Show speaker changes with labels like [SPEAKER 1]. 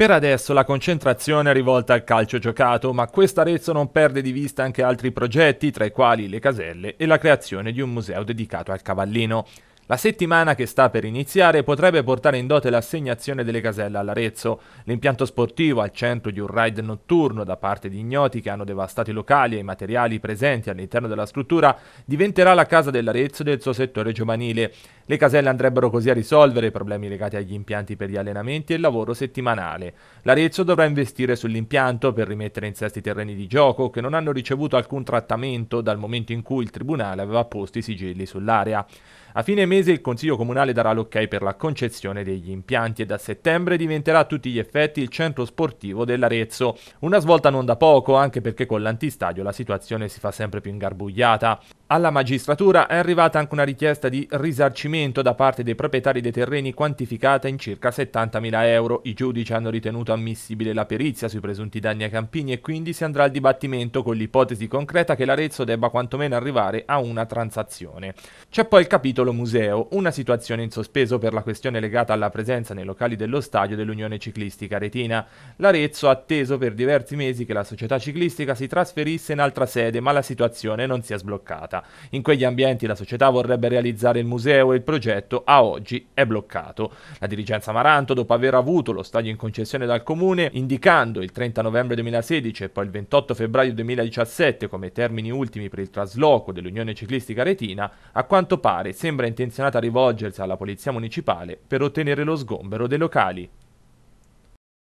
[SPEAKER 1] Per adesso la concentrazione è rivolta al calcio giocato, ma questa Arezzo non perde di vista anche altri progetti, tra i quali le caselle e la creazione di un museo dedicato al cavallino. La settimana che sta per iniziare potrebbe portare in dote l'assegnazione delle caselle all'Arezzo. L'impianto sportivo al centro di un raid notturno da parte di ignoti che hanno devastato i locali e i materiali presenti all'interno della struttura diventerà la casa dell'Arezzo e del suo settore giovanile. Le caselle andrebbero così a risolvere i problemi legati agli impianti per gli allenamenti e il lavoro settimanale. L'Arezzo dovrà investire sull'impianto per rimettere in sesto i terreni di gioco che non hanno ricevuto alcun trattamento dal momento in cui il Tribunale aveva posto i sigilli sull'area. A fine mese il Consiglio Comunale darà l'ok per la concessione degli impianti e da settembre diventerà a tutti gli effetti il centro sportivo dell'Arezzo. Una svolta non da poco, anche perché con l'antistadio la situazione si fa sempre più ingarbugliata. Alla magistratura è arrivata anche una richiesta di risarcimento da parte dei proprietari dei terreni quantificata in circa 70.000 euro. I giudici hanno ritenuto ammissibile la perizia sui presunti danni ai campini e quindi si andrà al dibattimento con l'ipotesi concreta che l'Arezzo debba quantomeno arrivare a una transazione. C'è poi il capitolo museo, una situazione in sospeso per la questione legata alla presenza nei locali dello stadio dell'Unione Ciclistica Retina. L'Arezzo ha atteso per diversi mesi che la società ciclistica si trasferisse in altra sede ma la situazione non si è sbloccata. In quegli ambienti la società vorrebbe realizzare il museo e il progetto a oggi è bloccato. La dirigenza Maranto, dopo aver avuto lo stadio in concessione dal comune, indicando il 30 novembre 2016 e poi il 28 febbraio 2017 come termini ultimi per il trasloco dell'Unione Ciclistica Retina, a quanto pare sembra intenzionata a rivolgersi alla polizia municipale per ottenere lo sgombero dei locali.